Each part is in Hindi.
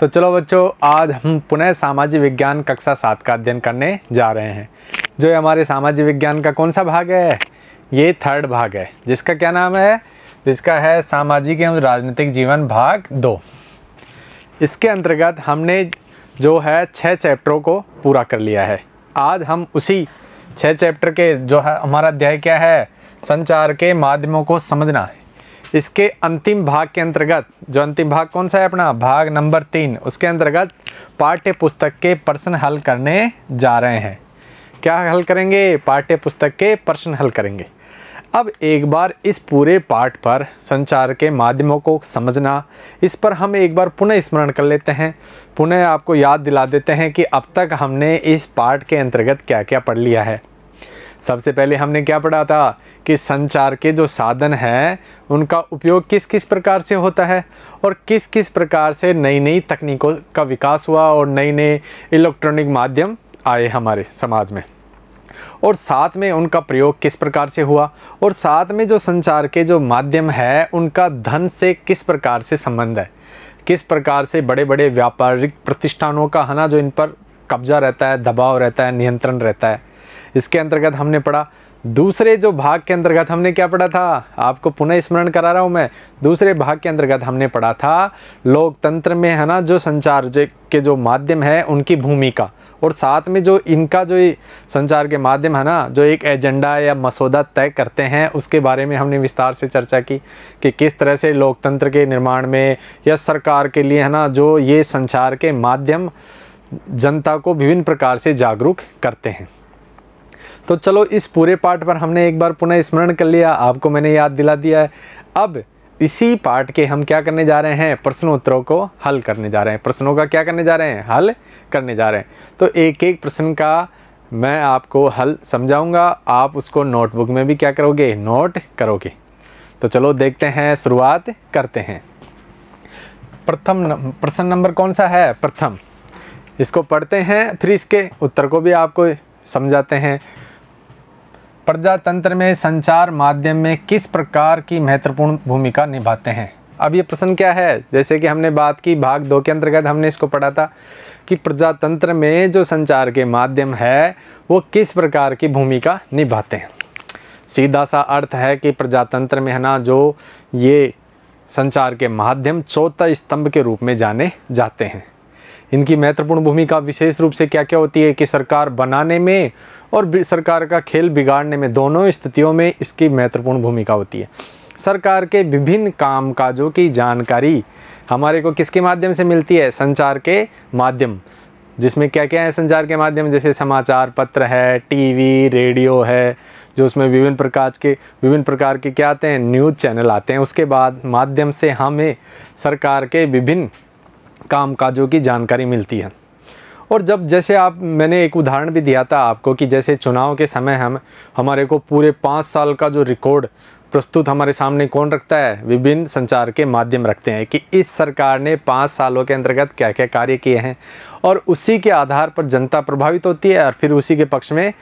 तो चलो बच्चों आज हम पुनः सामाजिक विज्ञान कक्षा सात का अध्ययन करने जा रहे हैं जो हमारे सामाजिक विज्ञान का कौन सा भाग है ये थर्ड भाग है जिसका क्या नाम है जिसका है सामाजिक एवं राजनीतिक जीवन भाग दो इसके अंतर्गत हमने जो है छः चैप्टरों को पूरा कर लिया है आज हम उसी छः चैप्टर के जो है हमारा अध्याय क्या है संचार के माध्यमों को समझना है इसके अंतिम भाग के अंतर्गत जो अंतिम भाग कौन सा है अपना भाग नंबर तीन उसके अंतर्गत पाठ्य पुस्तक के प्रश्न हल करने जा रहे हैं क्या हल करेंगे पाठ्य पुस्तक के प्रश्न हल करेंगे अब एक बार इस पूरे पाठ पर संचार के माध्यमों को समझना इस पर हम एक बार पुनः स्मरण कर लेते हैं पुनः आपको याद दिला देते हैं कि अब तक हमने इस पाठ के अंतर्गत क्या क्या पढ़ लिया है सबसे पहले हमने क्या पढ़ा था कि संचार के जो साधन हैं उनका उपयोग किस किस प्रकार से होता है और किस किस प्रकार से नई नई तकनीकों का विकास हुआ और नए नए इलेक्ट्रॉनिक माध्यम आए हमारे समाज में और साथ में उनका प्रयोग किस प्रकार से हुआ और साथ में जो संचार के जो माध्यम है उनका धन से किस प्रकार से संबंध है किस प्रकार से बड़े बड़े व्यापारिक प्रतिष्ठानों का है ना जो इन पर कब्जा रहता है दबाव रहता है नियंत्रण रहता है इसके अंतर्गत हमने पढ़ा दूसरे जो भाग के अंतर्गत हमने क्या पढ़ा था आपको पुनः स्मरण करा रहा हूँ मैं दूसरे भाग के अंतर्गत हमने पढ़ा था लोकतंत्र में है ना जो संचार जो के जो माध्यम है उनकी भूमिका और साथ में जो इनका जो संचार के माध्यम है ना जो एक एजेंडा या मसौदा तय करते हैं उसके बारे में हमने विस्तार से चर्चा की कि किस तरह से लोकतंत्र के निर्माण में या सरकार के लिए है ना जो ये संचार के माध्यम जनता को विभिन्न प्रकार से जागरूक करते हैं तो चलो इस पूरे पार्ट पर हमने एक बार पुनः स्मरण कर लिया आपको मैंने याद दिला दिया है अब इसी पार्ट के हम क्या करने जा रहे हैं प्रश्नोत्तरों को हल करने जा रहे हैं प्रश्नों का क्या करने जा रहे हैं हल करने जा रहे हैं तो एक एक प्रश्न का मैं आपको हल समझाऊंगा आप उसको नोटबुक में भी क्या करोगे नोट करोगे तो चलो देखते हैं शुरुआत करते हैं प्रथम प्रश्न नंबर कौन सा है प्रथम इसको पढ़ते हैं फिर इसके उत्तर को भी आपको समझाते हैं प्रजातंत्र में संचार माध्यम में किस प्रकार की महत्वपूर्ण भूमिका निभाते हैं अब ये प्रश्न क्या है जैसे कि हमने बात की भाग दो के अंतर्गत हमने इसको पढ़ा था कि प्रजातंत्र में जो संचार के माध्यम है वो किस प्रकार की भूमिका निभाते हैं सीधा सा अर्थ है कि प्रजातंत्र में है ना जो ये संचार के माध्यम चौथा स्तंभ के रूप में जाने जाते हैं इनकी महत्वपूर्ण भूमिका विशेष रूप से क्या क्या होती है कि सरकार बनाने में और सरकार का खेल बिगाड़ने में दोनों स्थितियों में इसकी महत्वपूर्ण भूमिका होती है सरकार के विभिन्न काम काजों की जानकारी हमारे को किसके माध्यम से मिलती है संचार के माध्यम जिसमें क्या क्या है संचार के माध्यम जैसे समाचार पत्र है टीवी रेडियो है जो उसमें विभिन्न प्रकार के विभिन्न प्रकार के क्या आते हैं न्यूज़ चैनल आते हैं उसके बाद माध्यम से हमें सरकार के विभिन्न काम काजों की जानकारी मिलती है और जब जैसे आप मैंने एक उदाहरण भी दिया था आपको कि जैसे चुनाव के समय हम हमारे को पूरे पाँच साल का जो रिकॉर्ड प्रस्तुत हमारे सामने कौन रखता है विभिन्न संचार के माध्यम रखते हैं कि इस सरकार ने पाँच सालों के अंतर्गत क्या क्या कार्य किए हैं और उसी के आधार पर जनता प्रभावित होती है और फिर उसी के पक्ष में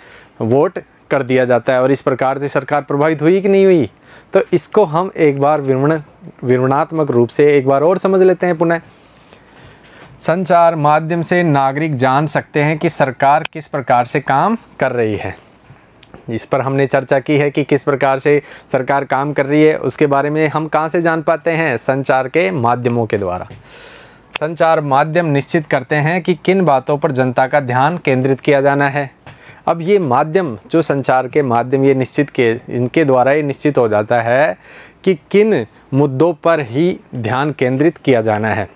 वोट कर दिया जाता है और इस प्रकार से सरकार प्रभावित हुई कि नहीं हुई तो इसको हम एक बार विवरण विवरणात्मक रूप से एक बार और समझ लेते हैं पुनः संचार माध्यम से नागरिक जान सकते हैं कि सरकार किस प्रकार से काम कर रही है इस पर हमने चर्चा की है कि किस प्रकार से सरकार काम कर रही है उसके बारे में हम कहाँ से जान पाते हैं संचार के माध्यमों के द्वारा संचार माध्यम निश्चित करते हैं कि किन बातों पर जनता का ध्यान केंद्रित किया जाना है अब ये माध्यम जो संचार के माध्यम ये निश्चित के इनके द्वारा ये निश्चित हो जाता है कि किन मुद्दों पर ही ध्यान केंद्रित किया जाना है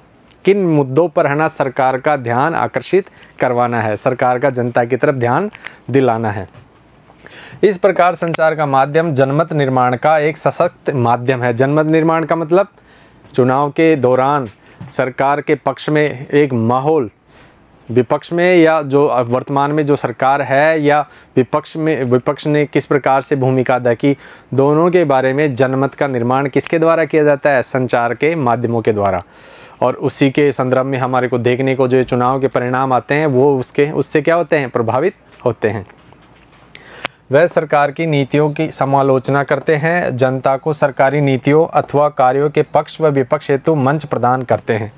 किन मुद्दों पर है ना सरकार का ध्यान आकर्षित करवाना है सरकार का जनता की तरफ ध्यान दिलाना है इस प्रकार संचार का माध्यम जनमत निर्माण का एक सशक्त माध्यम है जनमत निर्माण का मतलब चुनाव के दौरान सरकार के पक्ष में एक माहौल विपक्ष में या जो वर्तमान में जो सरकार है या विपक्ष में विपक्ष ने किस प्रकार से भूमिका अदा की दोनों के बारे में जनमत का निर्माण किसके द्वारा किया जाता है संचार के माध्यमों के द्वारा और उसी के संदर्भ में हमारे को देखने को जो चुनाव के परिणाम आते हैं वो उसके उससे क्या होते हैं प्रभावित होते हैं वह सरकार की नीतियों की समालोचना करते हैं जनता को सरकारी नीतियों अथवा कार्यों के पक्ष व विपक्ष हेतु मंच प्रदान करते हैं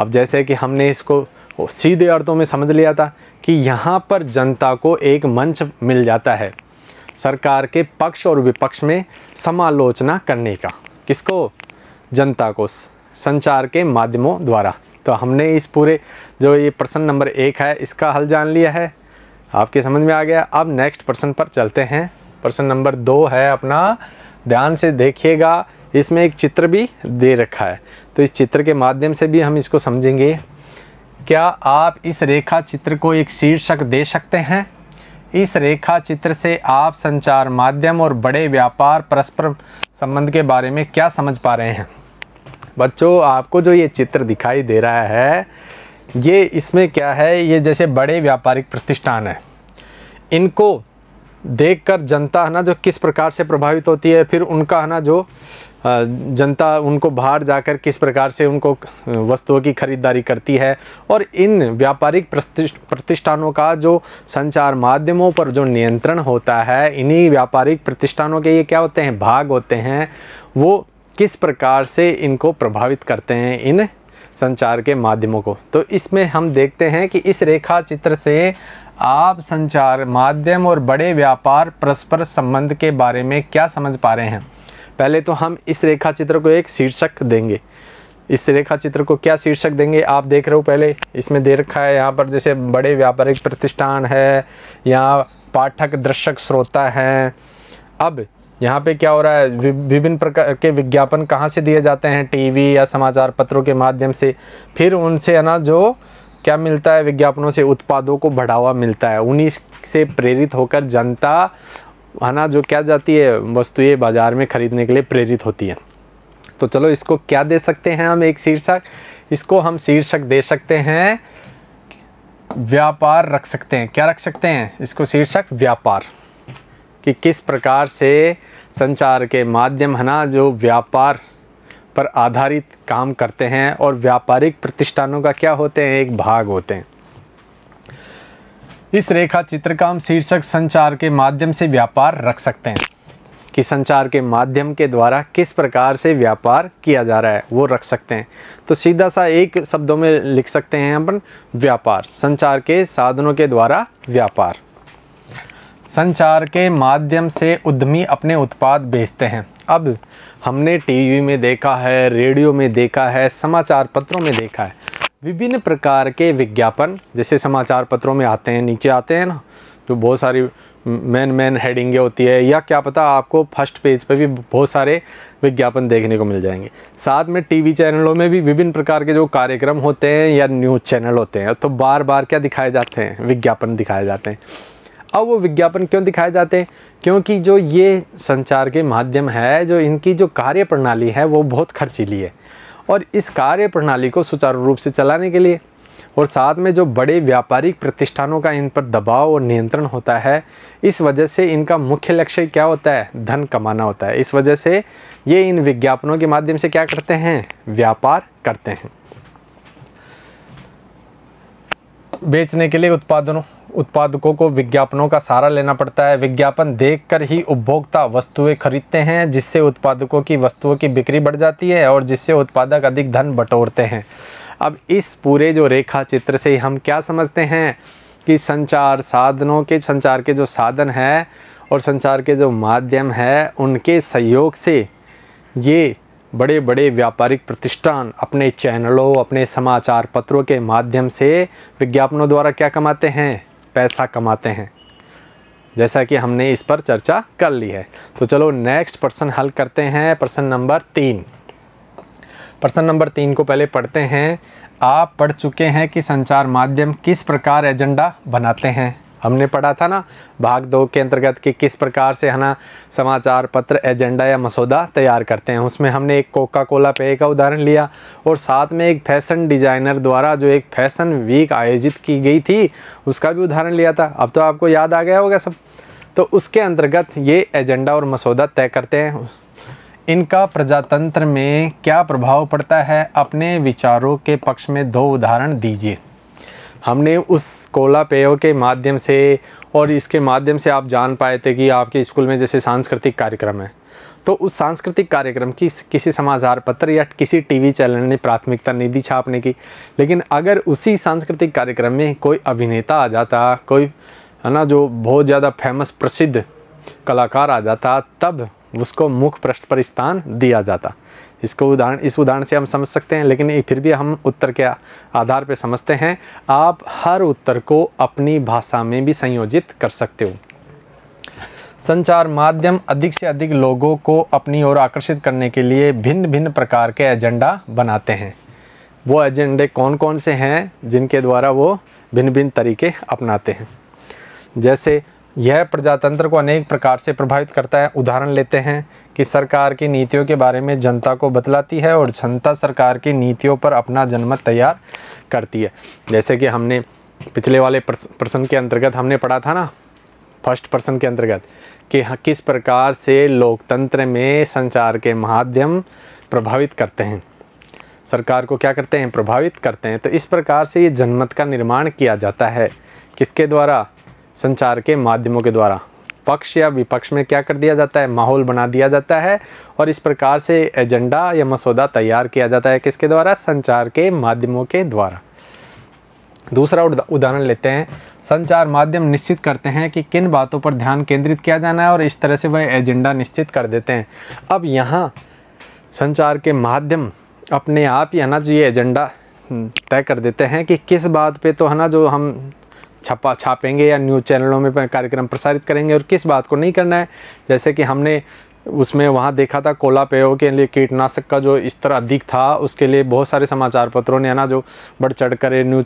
अब जैसे कि हमने इसको सीधे अर्थों में समझ लिया था कि यहाँ पर जनता को एक मंच मिल जाता है सरकार के पक्ष और विपक्ष में समालोचना करने का किसको जनता को संचार के माध्यमों द्वारा तो हमने इस पूरे जो ये प्रश्न नंबर एक है इसका हल जान लिया है आपके समझ में आ गया अब नेक्स्ट प्रश्न पर चलते हैं प्रश्न नंबर दो है अपना ध्यान से देखिएगा इसमें एक चित्र भी दे रखा है तो इस चित्र के माध्यम से भी हम इसको समझेंगे क्या आप इस रेखा चित्र को एक शीर्षक दे सकते हैं इस रेखा चित्र से आप संचार माध्यम और बड़े व्यापार परस्पर संबंध के बारे में क्या समझ पा रहे हैं बच्चों आपको जो ये चित्र दिखाई दे रहा है ये इसमें क्या है ये जैसे बड़े व्यापारिक प्रतिष्ठान है इनको देखकर जनता है ना जो किस प्रकार से प्रभावित होती है फिर उनका है ना जो जनता उनको बाहर जाकर किस प्रकार से उनको वस्तुओं की खरीदारी करती है और इन व्यापारिक प्रतिष्ठानों का जो संचार माध्यमों पर जो नियंत्रण होता है इन्हीं व्यापारिक प्रतिष्ठानों के ये क्या होते हैं भाग होते हैं वो किस प्रकार से इनको प्रभावित करते हैं इन संचार के माध्यमों को तो इसमें हम देखते हैं कि इस रेखा चित्र से आप संचार माध्यम और बड़े व्यापार परस्पर संबंध के बारे में क्या समझ पा रहे हैं पहले तो हम इस रेखा चित्र को एक शीर्षक देंगे इस रेखा चित्र को क्या शीर्षक देंगे आप देख रहे हो पहले इसमें दे रखा है यहाँ पर जैसे बड़े व्यापारिक प्रतिष्ठान है यहाँ पाठक दर्शक श्रोता हैं अब यहाँ पे क्या हो रहा है विभिन्न प्रकार के विज्ञापन कहाँ से दिए जाते हैं टीवी या समाचार पत्रों के माध्यम से फिर उनसे है ना जो क्या मिलता है विज्ञापनों से उत्पादों को बढ़ावा मिलता है उन्हीं से प्रेरित होकर जनता है ना जो क्या जाती है वस्तुएं बाज़ार में ख़रीदने के लिए प्रेरित होती है तो चलो इसको क्या दे सकते हैं हम एक शीर्षक इसको हम शीर्षक दे सकते हैं व्यापार रख सकते हैं क्या रख सकते हैं इसको शीर्षक व्यापार कि किस प्रकार से संचार के माध्यम है ना जो व्यापार पर आधारित काम करते हैं और व्यापारिक प्रतिष्ठानों का क्या होते हैं एक भाग होते हैं इस रेखा चित्र का हम शीर्षक संचार के माध्यम से व्यापार रख सकते हैं कि संचार के माध्यम के द्वारा किस प्रकार से व्यापार किया जा रहा है वो रख सकते हैं तो सीधा सा एक शब्दों में लिख सकते हैं अपन व्यापार संचार के साधनों के द्वारा व्यापार संचार के माध्यम से उद्यमी अपने उत्पाद बेचते हैं अब हमने टीवी में देखा है रेडियो में देखा है समाचार पत्रों में देखा है विभिन्न प्रकार के विज्ञापन जैसे समाचार पत्रों में आते हैं नीचे आते हैं ना जो तो बहुत सारी मैन मैन हेडिंगें होती है या क्या पता आपको फर्स्ट पेज पर भी बहुत सारे विज्ञापन देखने को मिल जाएंगे साथ में टीवी चैनलों में भी विभिन्न प्रकार के जो कार्यक्रम होते हैं या न्यूज़ चैनल होते हैं तो बार बार क्या दिखाए जाते हैं विज्ञापन दिखाए जाते हैं अब वो विज्ञापन क्यों दिखाए जाते हैं क्योंकि जो ये संचार के माध्यम है जो इनकी जो कार्य प्रणाली है वो बहुत खर्चीली है और इस कार्य प्रणाली को सुचारू रूप से चलाने के लिए और साथ में जो बड़े व्यापारिक प्रतिष्ठानों का इन पर दबाव और नियंत्रण होता है इस वजह से इनका मुख्य लक्ष्य क्या होता है धन कमाना होता है इस वजह से ये इन विज्ञापनों के माध्यम से क्या करते हैं व्यापार करते हैं बेचने के लिए उत्पादनों उत्पादकों को विज्ञापनों का सहारा लेना पड़ता है विज्ञापन देखकर ही उपभोक्ता वस्तुएं खरीदते हैं जिससे उत्पादकों की वस्तुओं की बिक्री बढ़ जाती है और जिससे उत्पादक अधिक धन बटोरते हैं अब इस पूरे जो रेखा चित्र से हम क्या समझते हैं कि संचार साधनों के संचार के जो साधन हैं और संचार के जो माध्यम है उनके सहयोग से ये बड़े बड़े व्यापारिक प्रतिष्ठान अपने चैनलों अपने समाचार पत्रों के माध्यम से विज्ञापनों द्वारा क्या कमाते हैं पैसा कमाते हैं जैसा कि हमने इस पर चर्चा कर ली है तो चलो नेक्स्ट प्रश्न हल करते हैं प्रश्न नंबर तीन प्रश्न नंबर तीन को पहले पढ़ते हैं आप पढ़ चुके हैं कि संचार माध्यम किस प्रकार एजेंडा बनाते हैं हमने पढ़ा था ना भाग दो के अंतर्गत कि किस प्रकार से है ना समाचार पत्र एजेंडा या मसौदा तैयार करते हैं उसमें हमने एक कोका कोला पेय का उदाहरण लिया और साथ में एक फैशन डिजाइनर द्वारा जो एक फैशन वीक आयोजित की गई थी उसका भी उदाहरण लिया था अब तो आपको याद आ गया होगा सब तो उसके अंतर्गत ये एजेंडा और मसौदा तय करते हैं इनका प्रजातंत्र में क्या प्रभाव पड़ता है अपने विचारों के पक्ष में दो उदाहरण दीजिए हमने उस कोला पेय के माध्यम से और इसके माध्यम से आप जान पाए थे कि आपके स्कूल में जैसे सांस्कृतिक कार्यक्रम है तो उस सांस्कृतिक कार्यक्रम की किसी समाचार पत्र या किसी टीवी चैनल ने प्राथमिकता नहीं दी छापने की लेकिन अगर उसी सांस्कृतिक कार्यक्रम में कोई अभिनेता आ जाता कोई है ना जो बहुत ज़्यादा फेमस प्रसिद्ध कलाकार आ जाता तब उसको मुख्य पृष्ठ पर स्थान दिया जाता इसको उदाहरण इस उदाहरण से हम समझ सकते हैं लेकिन फिर भी हम उत्तर के आधार पर समझते हैं आप हर उत्तर को अपनी भाषा में भी संयोजित कर सकते हो संचार माध्यम अधिक से अधिक लोगों को अपनी ओर आकर्षित करने के लिए भिन्न भिन्न प्रकार के एजेंडा बनाते हैं वो एजेंडे कौन कौन से हैं जिनके द्वारा वो भिन्न भिन्न तरीके अपनाते हैं जैसे यह प्रजातंत्र को अनेक प्रकार से प्रभावित करता है उदाहरण लेते हैं कि सरकार की नीतियों के बारे में जनता को बतलाती है और जनता सरकार की नीतियों पर अपना जनमत तैयार करती है जैसे कि हमने पिछले वाले प्रश्न के अंतर्गत हमने पढ़ा था ना फर्स्ट प्रश्न के अंतर्गत कि किस प्रकार से लोकतंत्र में संचार के माध्यम प्रभावित करते हैं सरकार को क्या करते हैं प्रभावित करते हैं तो इस प्रकार से ये जनमत का निर्माण किया जाता है किसके द्वारा संचार के माध्यमों के द्वारा पक्ष या विपक्ष में क्या कर दिया जाता है माहौल बना दिया जाता है और इस प्रकार से एजेंडा या मसौदा तैयार किया जाता है किसके द्वारा संचार के माध्यमों के द्वारा दूसरा उदाहरण लेते हैं संचार माध्यम निश्चित करते हैं कि किन बातों पर ध्यान केंद्रित किया जाना है और इस तरह से वह एजेंडा निश्चित कर देते हैं अब यहाँ संचार के माध्यम अपने आप ही है ना जो ये एजेंडा हम्म, तय कर देते हैं कि किस बात पे तो है ना जो हम छपा छापेंगे या न्यूज़ चैनलों में कार्यक्रम प्रसारित करेंगे और किस बात को नहीं करना है जैसे कि हमने उसमें वहाँ देखा था कोला पेयो के लिए कीटनाशक का जो स्तर अधिक था उसके लिए बहुत सारे समाचार पत्रों ने है ना जो बढ़ चढ़ कर न्यूज़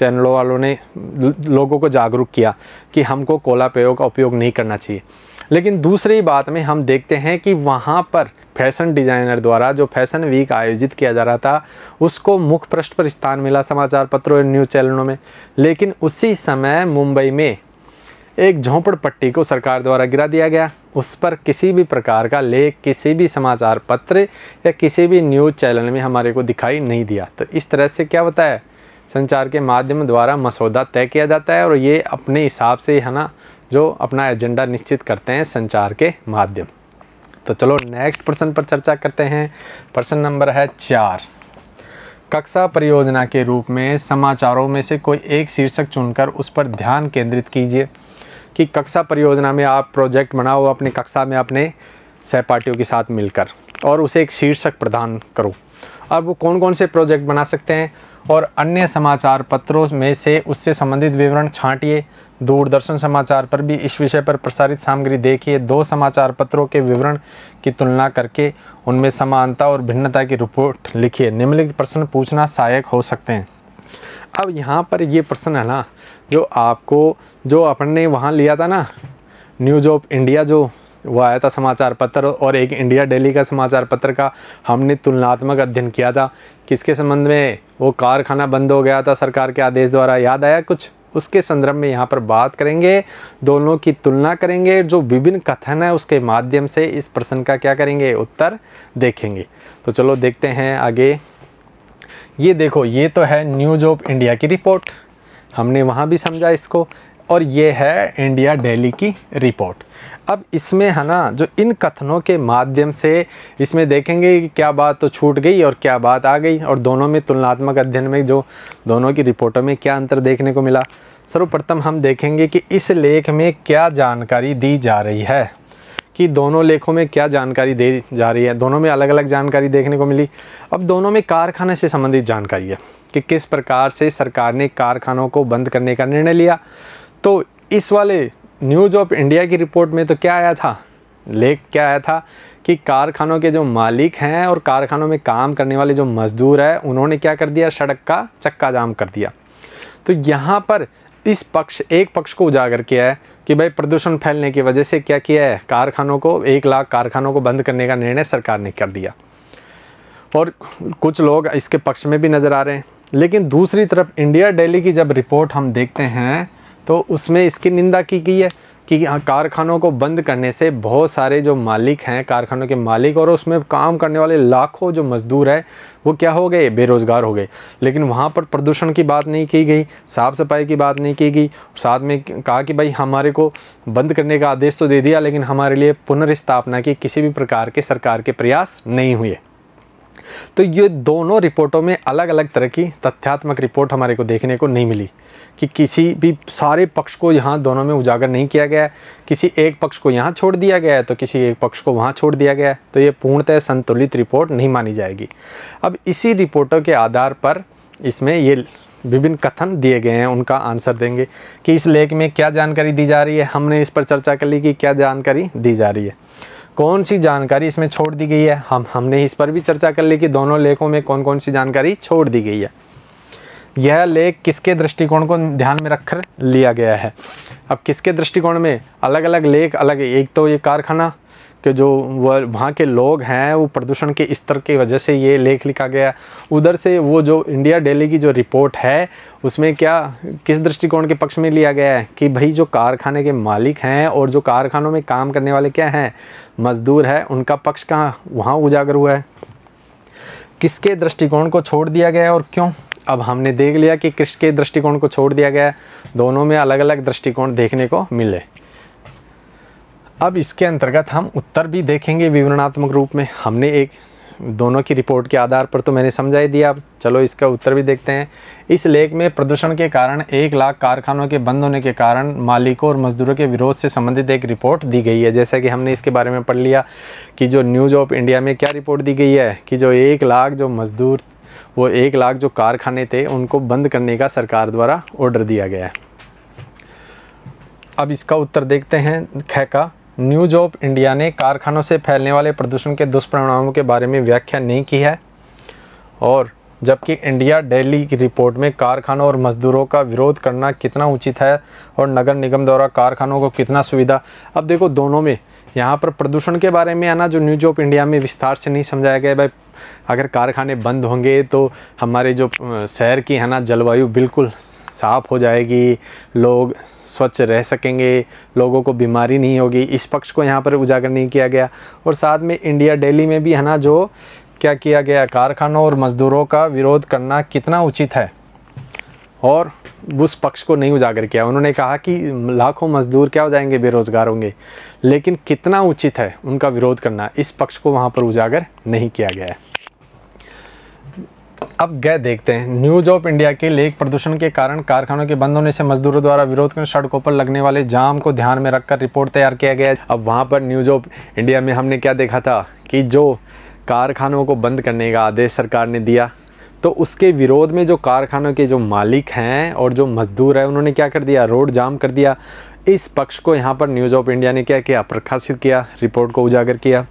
चैनलों वालों ने लोगों को जागरूक किया कि हमको कोला पेयो का उपयोग नहीं करना चाहिए लेकिन दूसरी बात में हम देखते हैं कि वहाँ पर फैशन डिज़ाइनर द्वारा जो फैशन वीक आयोजित किया जा रहा था उसको मुख्य पृष्ठ पर स्थान मिला समाचार पत्रों और न्यूज़ चैनलों में लेकिन उसी समय मुंबई में एक झोंपड़ पट्टी को सरकार द्वारा गिरा दिया गया उस पर किसी भी प्रकार का लेख किसी भी समाचार पत्र या किसी भी न्यूज़ चैनल में हमारे को दिखाई नहीं दिया तो इस तरह से क्या होता है संचार के माध्यम द्वारा मसौदा तय किया जाता है और ये अपने हिसाब से है ना जो अपना एजेंडा निश्चित करते हैं संचार के माध्यम तो चलो नेक्स्ट प्रश्न पर चर्चा करते हैं प्रश्न नंबर है चार कक्षा परियोजना के रूप में समाचारों में से कोई एक शीर्षक चुनकर उस पर ध्यान केंद्रित कीजिए कि कक्षा परियोजना में आप प्रोजेक्ट बनाओ अपने कक्षा में अपने सहपाठियों के साथ मिलकर और उसे एक शीर्षक प्रदान करो अब वो कौन कौन से प्रोजेक्ट बना सकते हैं और अन्य समाचार पत्रों में से उससे संबंधित विवरण छांटिए दूरदर्शन समाचार पर भी इस विषय पर प्रसारित सामग्री देखिए दो समाचार पत्रों के विवरण की तुलना करके उनमें समानता और भिन्नता की रिपोर्ट लिखिए निम्नलिखित प्रश्न पूछना सहायक हो सकते हैं अब यहाँ पर ये प्रश्न है ना जो आपको जो अपन ने वहाँ लिया था ना न्यूज़ ऑफ इंडिया जो वो आया था समाचार पत्र और एक इंडिया डेली का समाचार पत्र का हमने तुलनात्मक अध्ययन किया था किसके संबंध में वो कारखाना बंद हो गया था सरकार के आदेश द्वारा याद आया कुछ उसके संदर्भ में यहाँ पर बात करेंगे दोनों की तुलना करेंगे जो विभिन्न कथन है उसके माध्यम से इस प्रश्न का क्या करेंगे उत्तर देखेंगे तो चलो देखते हैं आगे ये देखो ये तो है न्यूज ऑफ इंडिया की रिपोर्ट हमने वहाँ भी समझा इसको और ये है इंडिया डेली की रिपोर्ट अब इसमें है ना जो इन कथनों के माध्यम से इसमें देखेंगे कि क्या बात तो छूट गई और क्या बात आ गई और दोनों में तुलनात्मक अध्ययन में जो दोनों की रिपोर्टों में क्या अंतर देखने को मिला सर्वप्रथम हम देखेंगे कि इस लेख में क्या जानकारी दी जा रही है कि दोनों लेखों में क्या जानकारी दी जा रही है दोनों में अलग अलग जानकारी देखने को मिली अब दोनों में कारखाने से संबंधित जानकारी है कि किस प्रकार से सरकार ने कारखानों को बंद करने का निर्णय लिया तो इस वाले न्यूज़ ऑफ इंडिया की रिपोर्ट में तो क्या आया था लेख क्या आया था कि कारखानों के जो मालिक हैं और कारखानों में काम करने वाले जो मज़दूर हैं उन्होंने क्या कर दिया सड़क का चक्का जाम कर दिया तो यहाँ पर इस पक्ष एक पक्ष को उजागर किया है कि भाई प्रदूषण फैलने की वजह से क्या किया है कारखानों को एक लाख कारखानों को बंद करने का निर्णय सरकार ने कर दिया और कुछ लोग इसके पक्ष में भी नज़र आ रहे हैं लेकिन दूसरी तरफ इंडिया डेली की जब रिपोर्ट हम देखते हैं तो उसमें इसकी निंदा की गई है कि हाँ, कारखानों को बंद करने से बहुत सारे जो मालिक हैं कारखानों के मालिक और उसमें काम करने वाले लाखों जो मज़दूर हैं वो क्या हो गए बेरोज़गार हो गए लेकिन वहाँ पर प्रदूषण की बात नहीं की गई साफ़ सफाई की बात नहीं की गई साथ में कहा कि भाई हमारे को बंद करने का आदेश तो दे दिया लेकिन हमारे लिए पुनर्स्थापना की किसी भी प्रकार के सरकार के प्रयास नहीं हुए तो ये दोनों रिपोर्टों में अलग अलग तरह की तथ्यात्मक रिपोर्ट हमारे को देखने को नहीं मिली कि किसी भी सारे पक्ष को यहाँ दोनों में उजागर नहीं किया गया किसी एक पक्ष को यहाँ छोड़ दिया गया है तो किसी एक पक्ष को वहाँ छोड़ दिया गया है तो ये पूर्णतः संतुलित रिपोर्ट नहीं मानी जाएगी अब इसी रिपोर्टों के आधार पर इसमें ये विभिन्न कथन दिए गए हैं उनका आंसर देंगे कि इस लेख में क्या जानकारी दी जा रही है हमने इस पर चर्चा कर ली कि क्या जानकारी दी जा रही है कौन सी जानकारी इसमें छोड़ दी गई है हम हमने इस पर भी चर्चा कर ली कि दोनों लेखों में कौन कौन सी जानकारी छोड़ दी गई है यह लेख किसके दृष्टिकोण को ध्यान में रख लिया गया है अब किसके दृष्टिकोण में अलग अलग लेख अलग एक तो ये कारखाना के जो वहाँ के लोग हैं वो प्रदूषण के स्तर की वजह से ये लेख लिखा गया उधर से वो जो इंडिया डेली की जो रिपोर्ट है उसमें क्या किस दृष्टिकोण के पक्ष में लिया गया है कि भाई जो कारखाने के मालिक हैं और जो कारखानों में काम करने वाले क्या हैं मज़दूर है उनका पक्ष कहाँ वहाँ उजागर हुआ है किसके दृष्टिकोण को छोड़ दिया गया है और क्यों अब हमने देख लिया कि किसके दृष्टिकोण को छोड़ दिया गया है दोनों में अलग अलग दृष्टिकोण देखने को मिले अब इसके अंतर्गत हम उत्तर भी देखेंगे विवरणात्मक रूप में हमने एक दोनों की रिपोर्ट के आधार पर तो मैंने समझा ही दिया अब चलो इसका उत्तर भी देखते हैं इस लेख में प्रदूषण के कारण एक लाख कारखानों के बंद होने के कारण मालिकों और मजदूरों के विरोध से संबंधित एक रिपोर्ट दी गई है जैसा कि हमने इसके बारे में पढ़ लिया कि जो न्यूज़ ऑफ इंडिया में क्या रिपोर्ट दी गई है कि जो एक लाख जो मजदूर वो एक लाख जो कारखाने थे उनको बंद करने का सरकार द्वारा ऑर्डर दिया गया है अब इसका उत्तर देखते हैं खैका न्यूज ऑफ इंडिया ने कारखानों से फैलने वाले प्रदूषण के दुष्परिणामों के बारे में व्याख्या नहीं की है और जबकि इंडिया डेली की रिपोर्ट में कारखानों और मजदूरों का विरोध करना कितना उचित है और नगर निगम द्वारा कारखानों को कितना सुविधा अब देखो दोनों में यहाँ पर प्रदूषण के बारे में आना जो न्यूज ऑफ इंडिया में विस्तार से नहीं समझाया गया भाई अगर कारखाने बंद होंगे तो हमारे जो शहर की है ना जलवायु बिल्कुल साफ़ हो जाएगी लोग स्वच्छ रह सकेंगे लोगों को बीमारी नहीं होगी इस पक्ष को यहाँ पर उजागर नहीं किया गया और साथ में इंडिया डेली में भी है ना जो क्या किया गया कारखानों और मज़दूरों का विरोध करना कितना उचित है और उस पक्ष को नहीं उजागर किया उन्होंने कहा कि लाखों मजदूर क्या हो जाएंगे बेरोज़गार होंगे लेकिन कितना उचित है उनका विरोध करना इस पक्ष को वहाँ पर उजागर नहीं किया गया है अब गए देखते हैं न्यूज ऑफ इंडिया के लेख प्रदूषण के कारण कारखानों के बंद होने से मजदूरों द्वारा विरोध कर सड़कों पर लगने वाले जाम को ध्यान में रखकर रिपोर्ट तैयार किया गया अब वहाँ पर न्यूज ऑफ इंडिया में हमने क्या देखा था कि जो कारखानों को बंद करने का आदेश सरकार ने दिया तो उसके विरोध में जो कारखानों के जो मालिक हैं और जो मजदूर हैं उन्होंने क्या कर दिया रोड जाम कर दिया इस पक्ष को यहाँ पर न्यूज़ ऑफ इंडिया ने क्या किया प्रकाशित किया रिपोर्ट को उजागर किया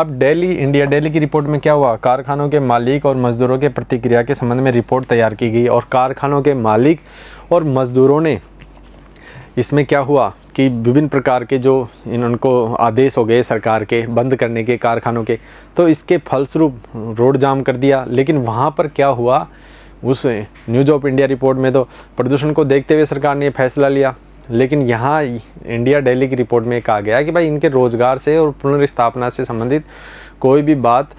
अब डेली इंडिया डेली की रिपोर्ट में क्या हुआ कारखानों के मालिक और मज़दूरों के प्रतिक्रिया के संबंध में रिपोर्ट तैयार की गई और कारखानों के मालिक और मज़दूरों ने इसमें क्या हुआ कि विभिन्न प्रकार के जो इन उनको आदेश हो गए सरकार के बंद करने के कारखानों के तो इसके फलस्वरूप रोड जाम कर दिया लेकिन वहाँ पर क्या हुआ उस न्यूज़ ऑफ इंडिया रिपोर्ट में तो प्रदूषण को देखते हुए सरकार ने फैसला लिया लेकिन यहाँ इंडिया डेली की रिपोर्ट में कहा गया कि भाई इनके रोज़गार से और पुनर्स्थापना से संबंधित कोई भी बात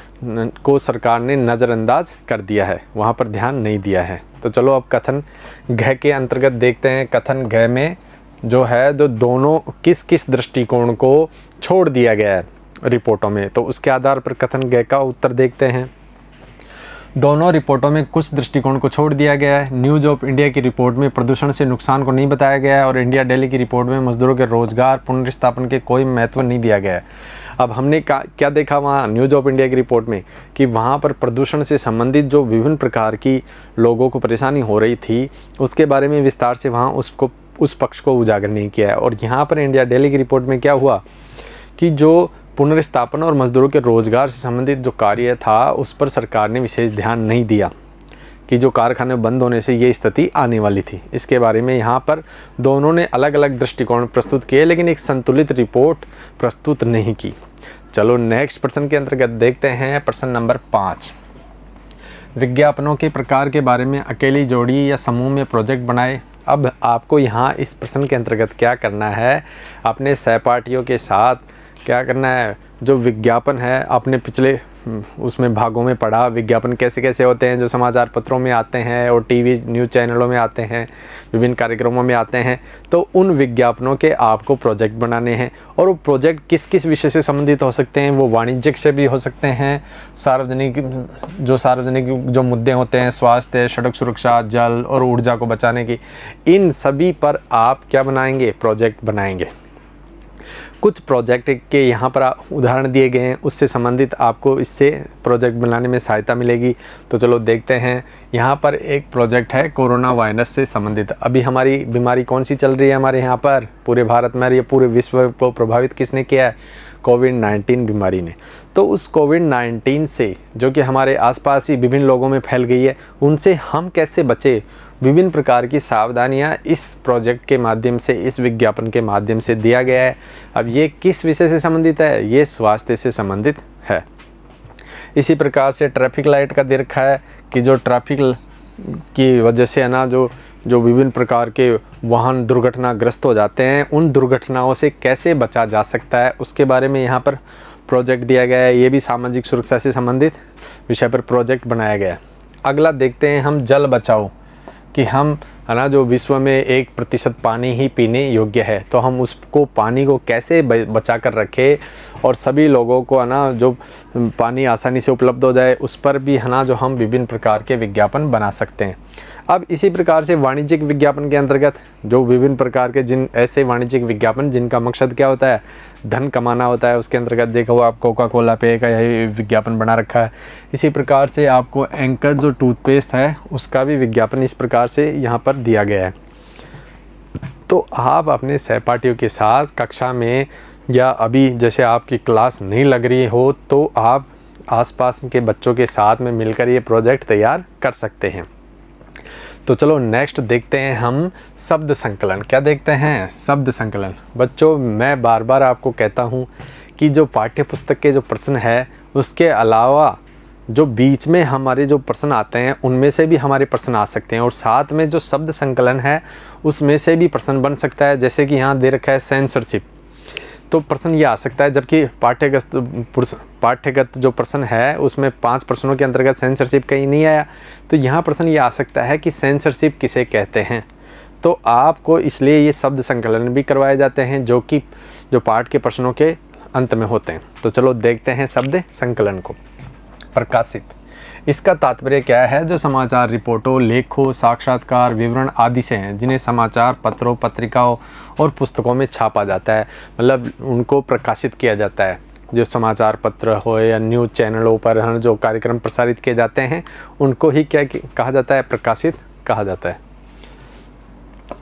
को सरकार ने नज़रअंदाज कर दिया है वहाँ पर ध्यान नहीं दिया है तो चलो अब कथन घय के अंतर्गत देखते हैं कथन घय में जो है जो दोनों किस किस दृष्टिकोण को छोड़ दिया गया है रिपोर्टों में तो उसके आधार पर कथन घय का उत्तर देखते हैं दोनों रिपोर्टों में कुछ दृष्टिकोण को छोड़ दिया गया है न्यूज़ ऑफ इंडिया की रिपोर्ट में प्रदूषण से नुकसान को नहीं बताया गया है और इंडिया डेली की रिपोर्ट में मजदूरों के रोजगार पुनर्स्थापन के कोई महत्व नहीं दिया गया है अब हमने क्या देखा वहाँ न्यूज़ ऑफ इंडिया की रिपोर्ट में कि वहाँ पर प्रदूषण से संबंधित जो विभिन्न प्रकार की लोगों को परेशानी हो रही थी उसके बारे में विस्तार से वहाँ उसको उस पक्ष को उजागर नहीं किया है और यहाँ पर इंडिया डेली की रिपोर्ट में क्या हुआ कि जो पुनर्स्थापना और मजदूरों के रोज़गार से संबंधित जो कार्य था उस पर सरकार ने विशेष ध्यान नहीं दिया कि जो कारखाने बंद होने से ये स्थिति आने वाली थी इसके बारे में यहाँ पर दोनों ने अलग अलग दृष्टिकोण प्रस्तुत किए लेकिन एक संतुलित रिपोर्ट प्रस्तुत नहीं की चलो नेक्स्ट प्रश्न के अंतर्गत देखते हैं प्रश्न नंबर पाँच विज्ञापनों के प्रकार के बारे में अकेली जोड़ी या समूह में प्रोजेक्ट बनाए अब आपको यहाँ इस प्रश्न के अंतर्गत क्या करना है अपने सहपाठियों के साथ क्या करना है जो विज्ञापन है आपने पिछले हम्म, उसमें भागों में पढ़ा विज्ञापन कैसे कैसे होते हैं जो समाचार पत्रों में आते हैं और टीवी न्यूज़ चैनलों में आते हैं विभिन्न कार्यक्रमों में आते हैं तो उन विज्ञापनों के आपको प्रोजेक्ट बनाने हैं और वो प्रोजेक्ट किस किस विषय से संबंधित हो सकते हैं वो वाणिज्यिक से भी हो सकते हैं सार्वजनिक जो सार्वजनिक जो मुद्दे होते हैं स्वास्थ्य सड़क सुरक्षा जल और ऊर्जा को बचाने की इन सभी पर आप क्या बनाएंगे प्रोजेक्ट बनाएंगे कुछ प्रोजेक्ट के यहाँ पर उदाहरण दिए गए हैं उससे संबंधित आपको इससे प्रोजेक्ट बनाने में सहायता मिलेगी तो चलो देखते हैं यहाँ पर एक प्रोजेक्ट है कोरोना वायरस से संबंधित अभी हमारी बीमारी कौन सी चल रही है हमारे यहाँ पर पूरे भारत में या पूरे विश्व को प्रभावित किसने किया है कोविड 19 बीमारी ने तो उस कोविड 19 से जो कि हमारे आसपास ही विभिन्न लोगों में फैल गई है उनसे हम कैसे बचे विभिन्न प्रकार की सावधानियां इस प्रोजेक्ट के माध्यम से इस विज्ञापन के माध्यम से दिया गया है अब ये किस विषय से संबंधित है ये स्वास्थ्य से संबंधित है इसी प्रकार से ट्रैफिक लाइट का दे रखा है कि जो ट्रैफिक की वजह से है ना जो जो विभिन्न प्रकार के वाहन दुर्घटनाग्रस्त हो जाते हैं उन दुर्घटनाओं से कैसे बचा जा सकता है उसके बारे में यहाँ पर प्रोजेक्ट दिया गया है ये भी सामाजिक सुरक्षा से संबंधित विषय पर प्रोजेक्ट बनाया गया है अगला देखते हैं हम जल बचाओ कि हम है ना जो विश्व में एक प्रतिशत पानी ही पीने योग्य है तो हम उसको पानी को कैसे बचा कर रखें और सभी लोगों को है ना जो पानी आसानी से उपलब्ध हो जाए उस पर भी है ना जो हम विभिन्न प्रकार के विज्ञापन बना सकते हैं अब इसी प्रकार से वाणिज्यिक विज्ञापन के अंतर्गत जो विभिन्न प्रकार के जिन ऐसे वाणिज्यिक विज्ञापन जिनका मकसद क्या होता है धन कमाना होता है उसके अंतर्गत देखा हुआ आप कोका कोला पे का यही विज्ञापन बना रखा है इसी प्रकार से आपको एंकर जो टूथपेस्ट है उसका भी विज्ञापन इस प्रकार से यहाँ पर दिया गया है तो आप अपने सहपाठियों के साथ कक्षा में या अभी जैसे आपकी क्लास नहीं लग रही हो तो आप आसपास के बच्चों के साथ में मिलकर ये प्रोजेक्ट तैयार कर सकते हैं तो चलो नेक्स्ट देखते हैं हम शब्द संकलन क्या देखते हैं शब्द संकलन बच्चों मैं बार बार आपको कहता हूँ कि जो पाठ्य पुस्तक के जो प्रश्न है उसके अलावा जो बीच में हमारे जो प्रश्न आते हैं उनमें से भी हमारे प्रश्न आ सकते हैं और साथ में जो शब्द संकलन है उसमें से भी प्रश्न बन सकता है जैसे कि यहाँ दे रखा है सेंसरशिप तो प्रश्न ये आ सकता है जबकि पाठ्य पाठ्यगत जो प्रश्न है उसमें पाँच प्रश्नों के अंतर्गत सेंसरशिप कहीं नहीं आया तो यहाँ प्रश्न ये आ सकता है कि सेंसरशिप किसे कहते हैं तो आपको इसलिए ये शब्द संकलन भी करवाए जाते हैं जो कि जो पाठ के प्रश्नों के अंत में होते हैं तो चलो देखते हैं शब्द संकलन को प्रकाशित इसका तात्पर्य क्या है जो समाचार रिपोर्टों लेखों साक्षात्कार विवरण आदि से हैं जिन्हें समाचार पत्रों पत्रिकाओं और पुस्तकों में छापा जाता है मतलब उनको प्रकाशित किया जाता है जो समाचार पत्र हो या न्यूज़ चैनलों पर जो कार्यक्रम प्रसारित किए जाते हैं उनको ही क्या कहा जाता है प्रकाशित कहा जाता है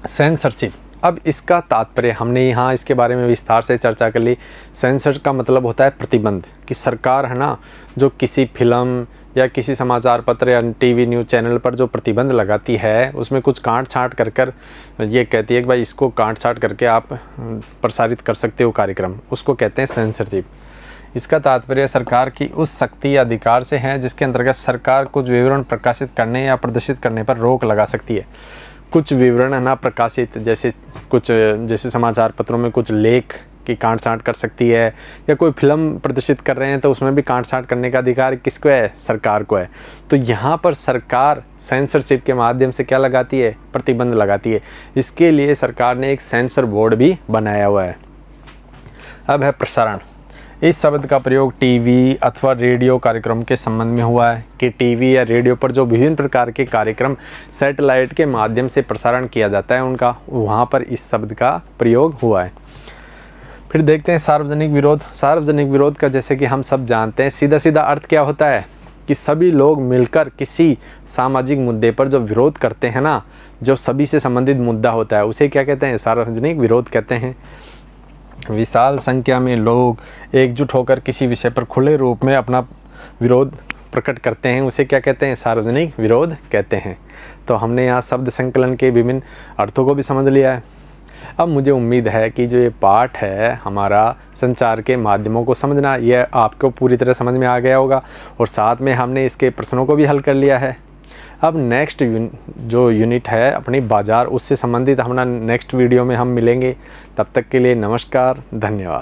सेंसरशिप अब इसका तात्पर्य हमने यहाँ इसके बारे में विस्तार से चर्चा कर ली सेंसर का मतलब होता है प्रतिबंध कि सरकार है ना जो किसी फिल्म या किसी समाचार पत्र या टीवी न्यूज़ चैनल पर जो प्रतिबंध लगाती है उसमें कुछ काट छाँट कर कर ये कहती है कि भाई इसको काट छाँट करके आप हम्म, प्रसारित कर सकते हो कार्यक्रम उसको कहते हैं सेंसरशिप इसका तात्पर्य सरकार की उस शक्ति या अधिकार से है जिसके अंतर्गत सरकार कुछ विवरण प्रकाशित करने या प्रदर्शित करने पर रोक लगा सकती है कुछ विवरण ना प्रकाशित जैसे कुछ जैसे समाचार पत्रों में कुछ लेख की काट साँट कर सकती है या कोई फिल्म प्रदर्शित कर रहे हैं तो उसमें भी काट साँट करने का अधिकार किसको है सरकार को है तो यहाँ पर सरकार सेंसरशिप के माध्यम से क्या लगाती है प्रतिबंध लगाती है इसके लिए सरकार ने एक सेंसर बोर्ड भी बनाया हुआ है अब है प्रसारण इस शब्द का प्रयोग टीवी अथवा रेडियो कार्यक्रम के संबंध में हुआ है कि टीवी या रेडियो पर जो विभिन्न प्रकार के कार्यक्रम सैटेलाइट के माध्यम से प्रसारण किया जाता है उनका वहाँ पर इस शब्द का प्रयोग हुआ है फिर देखते हैं सार्वजनिक विरोध सार्वजनिक विरोध का जैसे कि हम सब जानते हैं सीधा सीधा अर्थ क्या होता है कि सभी लोग मिलकर किसी सामाजिक मुद्दे पर जो विरोध करते हैं ना जो सभी से संबंधित मुद्दा होता है उसे क्या कहते हैं सार्वजनिक विरोध कहते हैं विशाल संख्या में लोग एकजुट होकर किसी विषय पर खुले रूप में अपना विरोध प्रकट करते हैं उसे क्या कहते हैं सार्वजनिक विरोध कहते हैं तो हमने यहाँ शब्द संकलन के विभिन्न अर्थों को भी समझ लिया है अब मुझे उम्मीद है कि जो ये पाठ है हमारा संचार के माध्यमों को समझना यह आपको पूरी तरह समझ में आ गया होगा और साथ में हमने इसके प्रश्नों को भी हल कर लिया है अब नेक्स्ट यून, जो यूनिट है अपनी बाज़ार उससे संबंधित हमारा नेक्स्ट वीडियो में हम मिलेंगे तब तक के लिए नमस्कार धन्यवाद